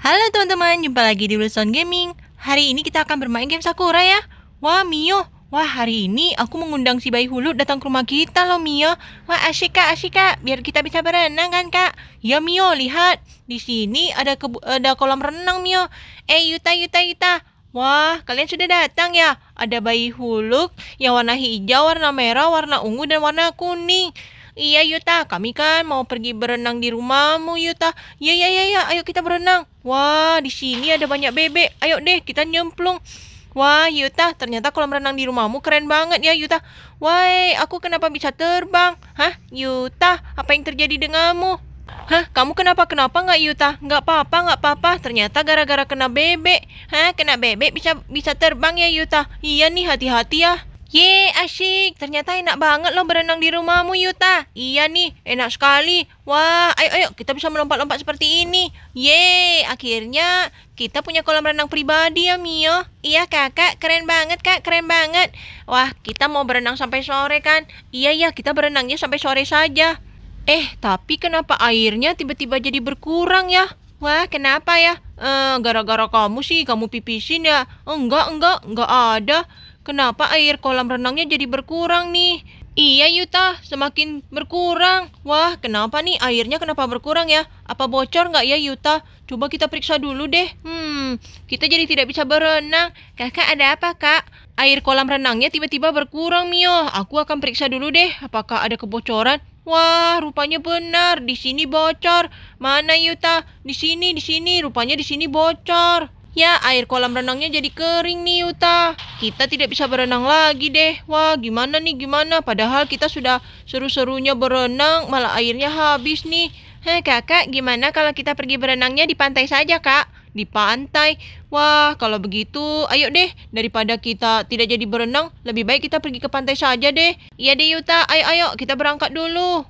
Halo teman-teman, jumpa lagi di Wilson Gaming. Hari ini kita akan bermain game Sakura ya. Wah, Mio. Wah, hari ini aku mengundang si bayi hulu datang ke rumah kita loh, Mio. Wah, asyik kak, asyik kak. Biar kita bisa berenang kan, kak? Ya, Mio, lihat. Di sini ada ke ada kolam renang, Mio. Eh, Yuta, Yuta, Yuta. Wah, kalian sudah datang ya? Ada bayi huluk yang warna hijau, warna merah, warna ungu, dan warna kuning. Iya Yuta, iya, kami kan mau pergi berenang di rumahmu Yuta. Iya, iya iya iya, ya. ayo kita berenang. Wah, di sini ada banyak bebek. Ayo deh kita nyemplung. Wah Yuta, iya, ternyata kolam renang di rumahmu keren banget ya Yuta. Wah, aku kenapa bisa terbang? Hah, Yuta, apa yang terjadi denganmu? Hah, kamu kenapa-kenapa nggak Yuta? Nggak apa-apa, nggak apa-apa. Ternyata gara-gara kena bebek. Hah, kena bebek bisa bisa terbang ya Yuta. Iya nih, hati-hati ya. Ye, asyik. Ternyata enak banget loh berenang di rumahmu, Yuta. Iya nih, enak sekali. Wah, ayo, ayo. Kita bisa melompat-lompat seperti ini. Ye, akhirnya kita punya kolam renang pribadi ya, Mio. Iya, kakak. Keren banget, kak. Keren banget. Wah, kita mau berenang sampai sore kan? Iya, ya. Kita berenangnya sampai sore saja. Eh, tapi kenapa airnya tiba-tiba jadi berkurang ya? Wah, kenapa ya? Eh, gara-gara kamu sih, kamu pipisin ya? Enggak, enggak, enggak ada. Kenapa air kolam renangnya jadi berkurang nih? Iya Yuta, semakin berkurang. Wah, kenapa nih airnya kenapa berkurang ya? Apa bocor nggak ya Yuta? Coba kita periksa dulu deh. Hmm, kita jadi tidak bisa berenang. Kakak ada apa kak? Air kolam renangnya tiba-tiba berkurang Mio. Aku akan periksa dulu deh apakah ada kebocoran. Wah, rupanya benar. Di sini bocor. Mana Yuta? Di sini, di sini. Rupanya di sini bocor. Ya, air kolam renangnya jadi kering nih, Yuta. Kita tidak bisa berenang lagi deh. Wah, gimana nih, gimana? Padahal kita sudah seru-serunya berenang, malah airnya habis nih. Heh, kakak, gimana kalau kita pergi berenangnya di pantai saja, kak? Di pantai? Wah, kalau begitu, ayo deh. Daripada kita tidak jadi berenang, lebih baik kita pergi ke pantai saja deh. Iya deh, Yuta. Ayo, ayo, kita berangkat dulu.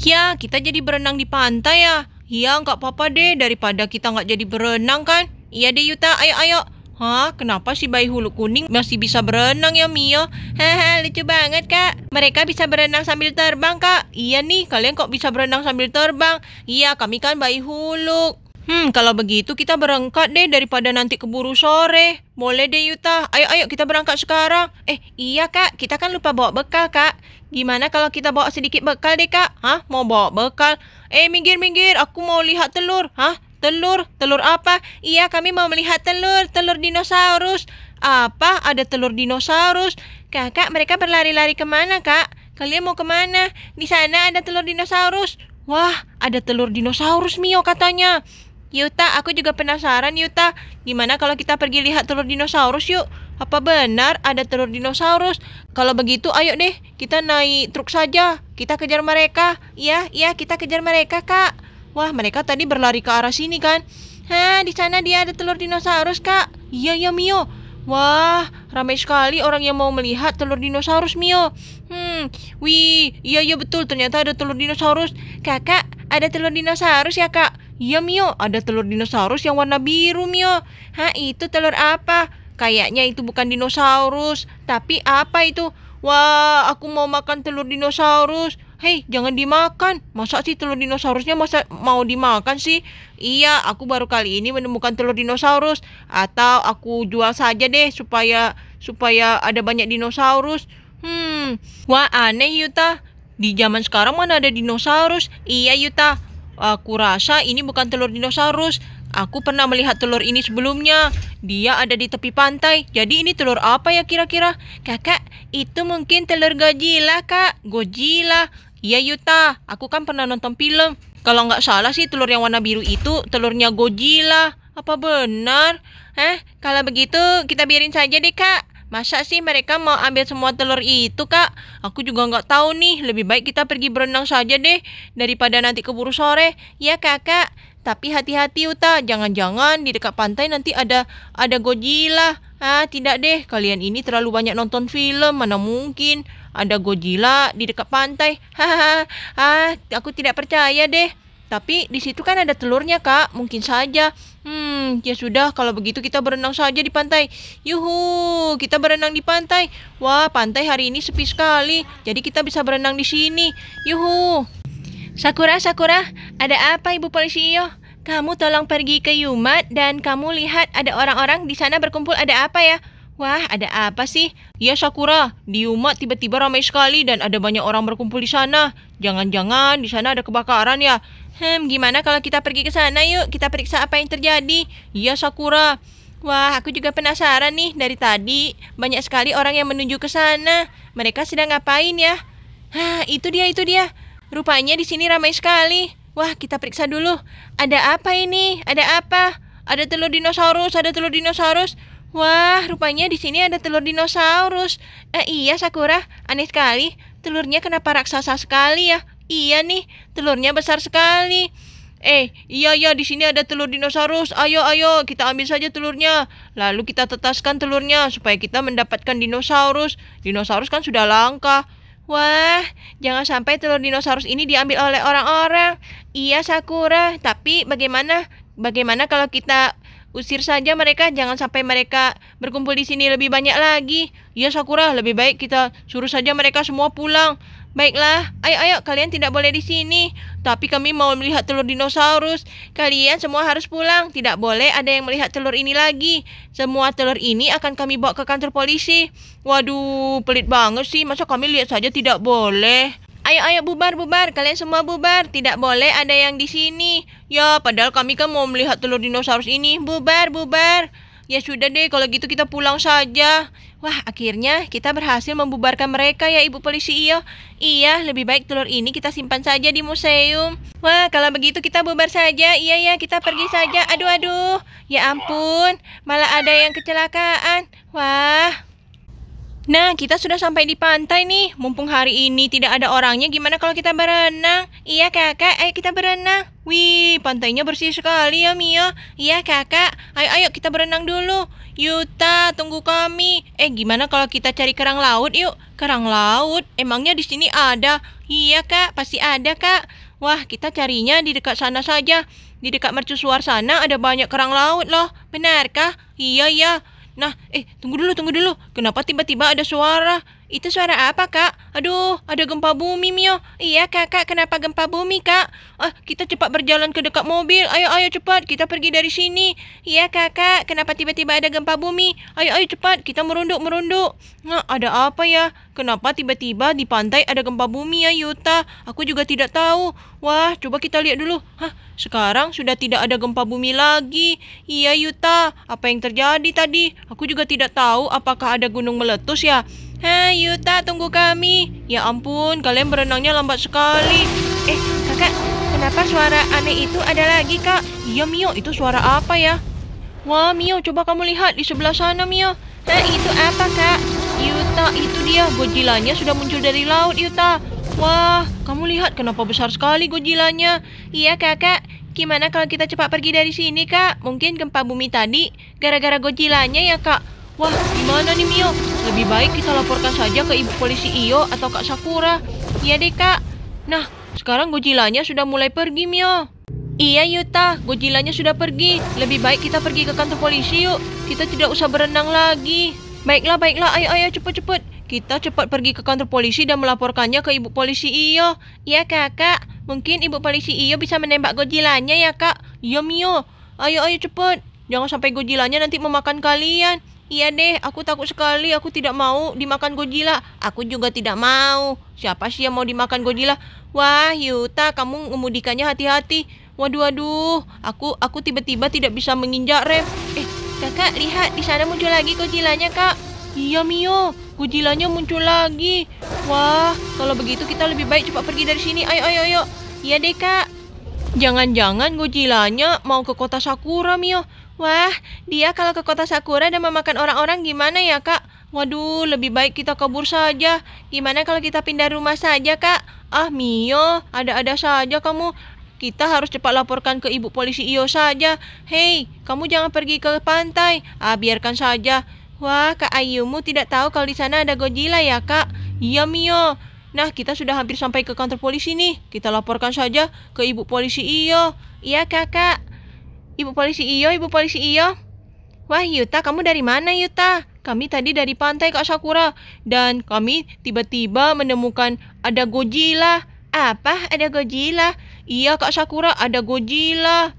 Ya, kita jadi berenang di pantai ya. Iya, nggak apa-apa deh. Daripada kita nggak jadi berenang kan. Iya deh Yuta, ayo ayo. Hah, kenapa si bayi hulu kuning masih bisa berenang ya Mio? Haha, lucu banget kak. Mereka bisa berenang sambil terbang kak. Iya nih, kalian kok bisa berenang sambil terbang? Iya, kami kan bayi hulu. Hmm, kalau begitu kita berangkat deh daripada nanti keburu sore. Boleh deh Yuta, ayo ayo kita berangkat sekarang. Eh, iya kak, kita kan lupa bawa bekal kak. Gimana kalau kita bawa sedikit bekal deh kak? Hah, mau bawa bekal? Eh, minggir minggir, aku mau lihat telur. Hah, Telur, telur apa? Iya, kami mau melihat telur, telur dinosaurus. Apa? Ada telur dinosaurus? Kakak, mereka berlari-lari kemana, kak? Kalian mau kemana? Di sana ada telur dinosaurus. Wah, ada telur dinosaurus, Mio katanya. Yuta, aku juga penasaran, Yuta. Gimana kalau kita pergi lihat telur dinosaurus yuk? Apa benar ada telur dinosaurus? Kalau begitu, ayo deh, kita naik truk saja. Kita kejar mereka. Iya, iya, kita kejar mereka, Kak. Wah, mereka tadi berlari ke arah sini kan? Hah, di sana dia ada telur dinosaurus, Kak. Iya, iya, Mio. Wah, ramai sekali orang yang mau melihat telur dinosaurus, Mio. Hmm, wih, iya, iya, betul. Ternyata ada telur dinosaurus. Kakak, ada telur dinosaurus ya, Kak? Iya, Mio. Ada telur dinosaurus yang warna biru, Mio. Hah, itu telur apa? Kayaknya itu bukan dinosaurus. Tapi apa itu? Wah, aku mau makan telur dinosaurus. Hei, jangan dimakan. Masa sih telur dinosaurusnya masa mau dimakan sih? Iya, aku baru kali ini menemukan telur dinosaurus. Atau aku jual saja deh supaya supaya ada banyak dinosaurus. Hmm, wah aneh Yuta. Di zaman sekarang mana ada dinosaurus? Iya Yuta, aku rasa ini bukan telur dinosaurus Aku pernah melihat telur ini sebelumnya. Dia ada di tepi pantai. Jadi ini telur apa ya kira-kira? Kakak, itu mungkin telur Godzilla, Kak. Godzilla. Iya, Yuta. Aku kan pernah nonton film. Kalau nggak salah sih telur yang warna biru itu telurnya Godzilla. Apa benar? Eh, kalau begitu kita biarin saja deh, Kak. Masa sih mereka mau ambil semua telur itu, Kak? Aku juga nggak tahu nih. Lebih baik kita pergi berenang saja deh. Daripada nanti keburu sore. Ya, kakak. Tapi hati-hati Uta, jangan-jangan di dekat pantai nanti ada ada Godzilla. Ah, tidak deh, kalian ini terlalu banyak nonton film, mana mungkin ada Godzilla di dekat pantai. Hahaha, ah, aku tidak percaya deh. Tapi di situ kan ada telurnya, Kak. Mungkin saja. Hmm, ya sudah kalau begitu kita berenang saja di pantai. Yuhu, kita berenang di pantai. Wah, pantai hari ini sepi sekali. Jadi kita bisa berenang di sini. Yuhu. Sakura, Sakura, ada apa Ibu Polisi Iyo? Kamu tolong pergi ke Yuma dan kamu lihat ada orang-orang di sana berkumpul ada apa ya? Wah, ada apa sih? Ya Sakura, di Yuma tiba-tiba ramai sekali dan ada banyak orang berkumpul di sana. Jangan-jangan di sana ada kebakaran ya. Hmm, gimana kalau kita pergi ke sana yuk? Kita periksa apa yang terjadi. Iya Sakura. Wah, aku juga penasaran nih dari tadi. Banyak sekali orang yang menuju ke sana. Mereka sedang ngapain ya? Hah, itu dia, itu dia. Rupanya di sini ramai sekali. Wah, kita periksa dulu. Ada apa ini? Ada apa? Ada telur dinosaurus, ada telur dinosaurus. Wah, rupanya di sini ada telur dinosaurus. Eh, iya, Sakura. Aneh sekali. Telurnya kenapa raksasa sekali ya? Iya nih, telurnya besar sekali. Eh, iya ya di sini ada telur dinosaurus. Ayo ayo kita ambil saja telurnya. Lalu kita tetaskan telurnya supaya kita mendapatkan dinosaurus. Dinosaurus kan sudah langka. Wah, jangan sampai telur dinosaurus ini diambil oleh orang-orang. Iya, Sakura. Tapi bagaimana? Bagaimana kalau kita Usir saja mereka, jangan sampai mereka berkumpul di sini lebih banyak lagi. Ya Sakura, lebih baik kita suruh saja mereka semua pulang. Baiklah, ayo ayo kalian tidak boleh di sini. Tapi kami mau melihat telur dinosaurus. Kalian semua harus pulang. Tidak boleh ada yang melihat telur ini lagi. Semua telur ini akan kami bawa ke kantor polisi. Waduh, pelit banget sih. Masa kami lihat saja tidak boleh? Ayo ayo bubar bubar, kalian semua bubar. Tidak boleh ada yang di sini. Ya, padahal kami kan mau melihat telur dinosaurus ini. Bubar bubar. Ya sudah deh, kalau gitu kita pulang saja. Wah, akhirnya kita berhasil membubarkan mereka ya Ibu Polisi Iyo. Iya, lebih baik telur ini kita simpan saja di museum. Wah, kalau begitu kita bubar saja. Iya ya, kita pergi saja. Aduh, aduh. Ya ampun, malah ada yang kecelakaan. Wah, Nah, kita sudah sampai di pantai nih. Mumpung hari ini tidak ada orangnya, gimana kalau kita berenang? Iya, kakak, ayo kita berenang. Wih, pantainya bersih sekali ya, Mio. Iya, kakak, ayo, ayo kita berenang dulu. Yuta, tunggu kami. Eh, gimana kalau kita cari kerang laut yuk? Kerang laut? Emangnya di sini ada? Iya, kak, pasti ada, kak. Wah, kita carinya di dekat sana saja. Di dekat mercusuar sana ada banyak kerang laut loh. Benarkah? Iya, iya. Nah, eh tunggu dulu, tunggu dulu. Kenapa tiba-tiba ada suara? Itu suara apa, Kak? Aduh, ada gempa bumi, Mio. Iya, Kakak, kenapa gempa bumi, Kak? Ah, kita cepat berjalan ke dekat mobil. Ayo, ayo cepat, kita pergi dari sini. Iya, Kakak, kenapa tiba-tiba ada gempa bumi? Ayo, ayo cepat, kita merunduk-merunduk. Nah, ada apa ya? Kenapa tiba-tiba di pantai ada gempa bumi ya, Yuta? Aku juga tidak tahu. Wah, coba kita lihat dulu. Hah, sekarang sudah tidak ada gempa bumi lagi. Iya, Yuta. Apa yang terjadi tadi? Aku juga tidak tahu apakah ada gunung meletus ya. Hai Yuta, tunggu kami. Ya ampun, kalian berenangnya lambat sekali. Eh, kakak, kenapa suara aneh itu ada lagi, kak? Iya, Mio, itu suara apa ya? Wah, Mio, coba kamu lihat di sebelah sana, Mio. Hah, itu apa, kak? Yuta, itu dia. Godzilla-nya sudah muncul dari laut, Yuta. Wah, kamu lihat kenapa besar sekali Godzilla-nya. Iya, kakak. Gimana kalau kita cepat pergi dari sini, kak? Mungkin gempa bumi tadi gara-gara Godzilla-nya ya, kak? Wah, gimana nih Mio? Lebih baik kita laporkan saja ke ibu polisi Iyo atau Kak Sakura. Iya deh Kak. Nah, sekarang Gojilanya sudah mulai pergi Mio. Iya Yuta, Gojilanya sudah pergi. Lebih baik kita pergi ke kantor polisi yuk. Kita tidak usah berenang lagi. Baiklah, baiklah. Ayo, ayo, cepat-cepat. Kita cepat pergi ke kantor polisi dan melaporkannya ke ibu polisi Iyo. Iya kakak, mungkin ibu polisi Iyo bisa menembak Gojilanya ya kak. Iya Mio, ayo, ayo cepat. Jangan sampai Godzilla-nya nanti memakan kalian. Iya deh, aku takut sekali. Aku tidak mau dimakan Godzilla. Aku juga tidak mau. Siapa sih yang mau dimakan Godzilla? Wah, Yuta, kamu ngemudikannya hati-hati. Waduh, waduh. Aku aku tiba-tiba tidak bisa menginjak rem. Eh, kakak, lihat. Di sana muncul lagi Godzilla-nya, kak. Iya, Mio. Godzilla-nya muncul lagi. Wah, kalau begitu kita lebih baik cepat pergi dari sini. Ayo, ayo, ayo. Iya deh, kak. Jangan-jangan Gojilanya mau ke kota Sakura, Mio. Wah, dia kalau ke kota Sakura dan memakan orang-orang gimana ya, Kak? Waduh, lebih baik kita kabur saja. Gimana kalau kita pindah rumah saja, Kak? Ah, Mio, ada-ada saja kamu. Kita harus cepat laporkan ke ibu polisi Iyo saja. Hei, kamu jangan pergi ke pantai. Ah, biarkan saja. Wah, Kak Ayumu tidak tahu kalau di sana ada Godzilla ya, Kak? Iya, Mio. Nah, kita sudah hampir sampai ke kantor polisi nih. Kita laporkan saja ke ibu polisi Iyo. Iya, kakak. Ibu polisi Iyo, ibu polisi Iyo. Wah, Yuta, kamu dari mana, Yuta? Kami tadi dari pantai, Kak Sakura. Dan kami tiba-tiba menemukan ada Godzilla. Apa? Ada Godzilla? Iya, Kak Sakura, ada Godzilla.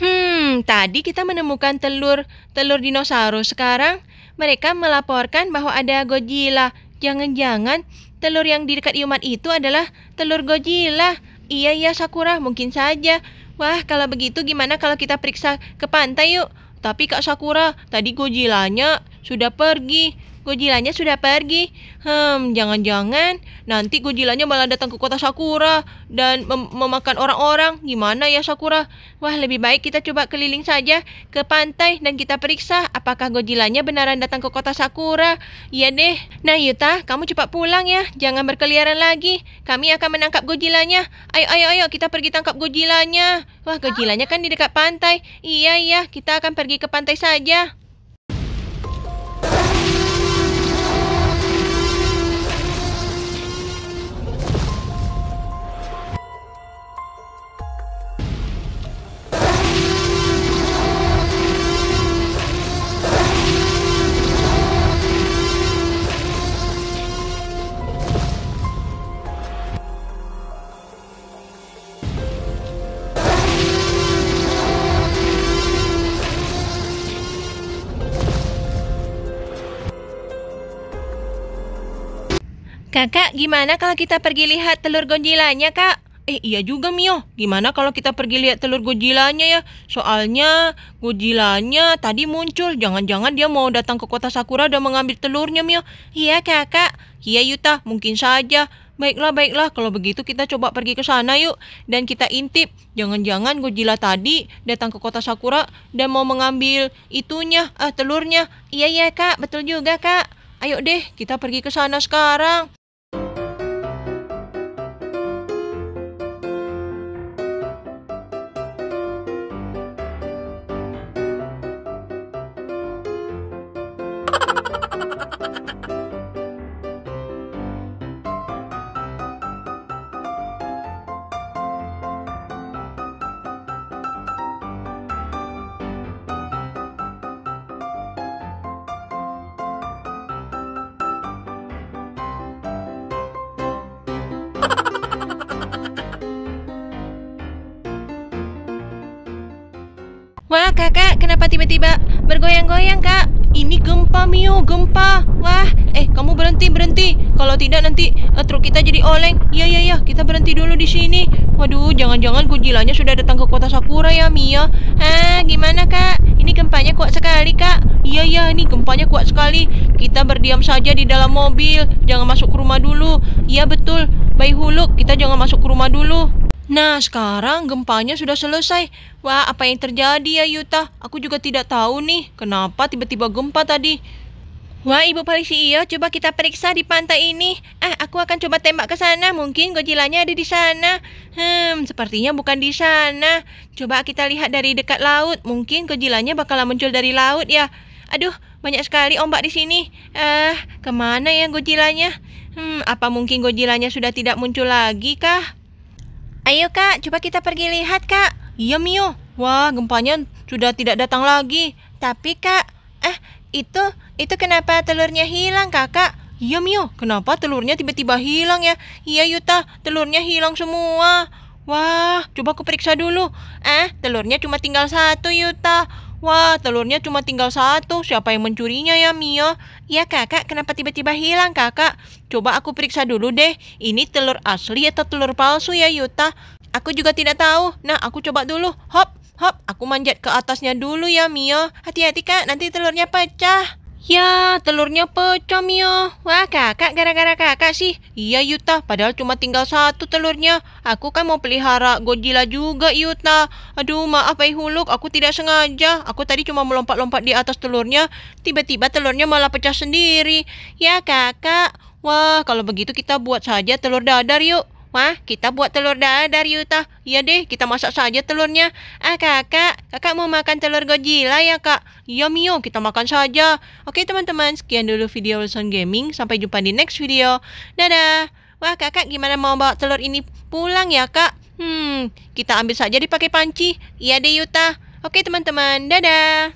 Hmm, tadi kita menemukan telur telur dinosaurus. Sekarang mereka melaporkan bahwa ada Godzilla. Jangan-jangan Telur yang di dekat Yuman itu adalah telur Godzilla. Iya iya Sakura, mungkin saja. Wah, kalau begitu gimana kalau kita periksa ke pantai yuk? Tapi Kak Sakura, tadi Godzilla-nya sudah pergi. Gojilanya sudah pergi. Hmm, jangan-jangan nanti Gojilanya malah datang ke kota Sakura dan mem memakan orang-orang. Gimana ya Sakura? Wah, lebih baik kita coba keliling saja ke pantai dan kita periksa apakah Gojilanya benaran datang ke kota Sakura. Iya deh. Nah, Yuta, iya kamu cepat pulang ya. Jangan berkeliaran lagi. Kami akan menangkap Gojilanya. Ayo, ayo, ayo, kita pergi tangkap Gojilanya. Wah, Gojilanya kan di dekat pantai. Iya, iya, kita akan pergi ke pantai saja. kak, gimana kalau kita pergi lihat telur gonjilanya kak? Eh iya juga Mio, gimana kalau kita pergi lihat telur Godzillanya ya? Soalnya Godzillanya tadi muncul, jangan-jangan dia mau datang ke kota Sakura dan mengambil telurnya Mio. Iya kakak, iya Yuta, mungkin saja. Baiklah, baiklah, kalau begitu kita coba pergi ke sana yuk. Dan kita intip, jangan-jangan Godzilla tadi datang ke kota Sakura dan mau mengambil itunya, eh, telurnya. Iya, iya kak, betul juga kak. Ayo deh, kita pergi ke sana sekarang. Wah kakak, kenapa tiba-tiba bergoyang-goyang kak? Ini gempa Mio, gempa Wah, eh kamu berhenti, berhenti Kalau tidak nanti eh, truk kita jadi oleng Iya, iya, iya, kita berhenti dulu di sini Waduh, jangan-jangan godzilla sudah datang ke kota Sakura ya Mio Ah, gimana kak? Ini gempanya kuat sekali kak Iya, iya, ini gempanya kuat sekali Kita berdiam saja di dalam mobil Jangan masuk ke rumah dulu Iya betul, bayi huluk, kita jangan masuk ke rumah dulu Nah, sekarang gempanya sudah selesai. Wah, apa yang terjadi ya Yuta? Aku juga tidak tahu nih, kenapa tiba-tiba gempa tadi. Wah, Ibu Polisi Iyo, coba kita periksa di pantai ini. Eh, aku akan coba tembak ke sana. Mungkin Godzilla-nya ada di sana. Hmm, sepertinya bukan di sana. Coba kita lihat dari dekat laut. Mungkin Godzilla-nya bakalan muncul dari laut ya. Aduh, banyak sekali ombak di sini. Eh, kemana ya Godzilla-nya? Hmm, apa mungkin Godzilla-nya sudah tidak muncul lagi kah? Ayo kak, coba kita pergi lihat kak. Iya Mio. Wah, gempanya sudah tidak datang lagi. Tapi kak, eh itu, itu kenapa telurnya hilang kakak? Iya Mio, kenapa telurnya tiba-tiba hilang ya? Iya Yuta, telurnya hilang semua. Wah, coba aku periksa dulu. Eh, telurnya cuma tinggal satu Yuta. Wah, telurnya cuma tinggal satu. Siapa yang mencurinya ya, Mio? Iya, kakak. Kenapa tiba-tiba hilang, kakak? Coba aku periksa dulu deh. Ini telur asli atau telur palsu ya, Yuta? Aku juga tidak tahu. Nah, aku coba dulu. Hop, hop. Aku manjat ke atasnya dulu ya, Mio. Hati-hati, kak. Nanti telurnya pecah. Ya, telurnya pecah Mio. Wah, kakak gara-gara kakak sih. Iya, Yuta. Padahal cuma tinggal satu telurnya. Aku kan mau pelihara Godzilla juga, Yuta. Aduh, maaf, eh Huluk. Aku tidak sengaja. Aku tadi cuma melompat-lompat di atas telurnya. Tiba-tiba telurnya malah pecah sendiri. Ya, kakak. Wah, kalau begitu kita buat saja telur dadar yuk. Wah, kita buat telur dadar Yuta. Iya deh, kita masak saja telurnya. Ah, kakak, kakak mau makan telur Godzilla ya, kak? Iya, Mio, kita makan saja. Oke, teman-teman, sekian dulu video Wilson Gaming. Sampai jumpa di next video. Dadah. Wah, kakak gimana mau bawa telur ini pulang ya, kak? Hmm, kita ambil saja dipakai panci. Iya deh, Yuta. Oke, teman-teman. Dadah.